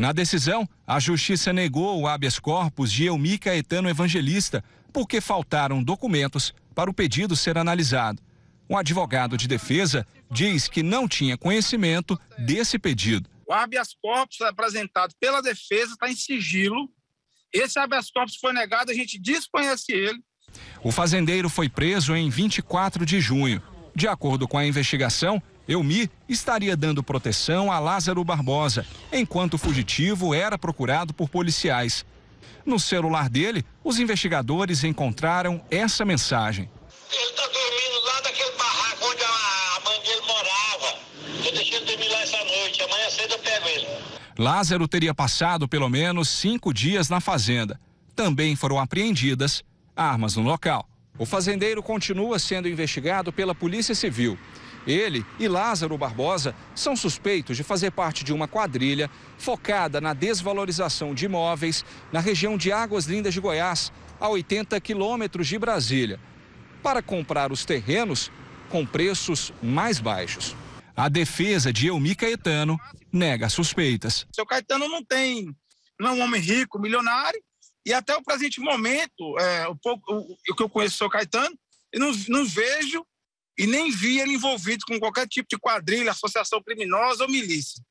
Na decisão, a justiça negou o habeas corpus de Elmi Caetano Evangelista, porque faltaram documentos para o pedido ser analisado. O advogado de defesa diz que não tinha conhecimento desse pedido. O habeas corpus apresentado pela defesa está em sigilo. Esse habeas corpus foi negado, a gente desconhece ele. O fazendeiro foi preso em 24 de junho. De acordo com a investigação, Eumi estaria dando proteção a Lázaro Barbosa, enquanto o fugitivo era procurado por policiais. No celular dele, os investigadores encontraram essa mensagem. Ele está dormindo lá daquele barraco onde a mãe dele morava. deixei ele dormir lá essa noite. Amanhã cedo eu pego ele. Lázaro teria passado pelo menos cinco dias na fazenda. Também foram apreendidas armas no local. O fazendeiro continua sendo investigado pela Polícia Civil. Ele e Lázaro Barbosa são suspeitos de fazer parte de uma quadrilha focada na desvalorização de imóveis na região de Águas Lindas de Goiás, a 80 quilômetros de Brasília, para comprar os terrenos com preços mais baixos. A defesa de Elmi Caetano nega suspeitas. Seu Caetano não tem, não é um homem rico, milionário, e até o presente momento, é, o, pouco, o, o que eu conheço do seu Caetano, eu não, não vejo e nem vi ele envolvido com qualquer tipo de quadrilha, associação criminosa ou milícia.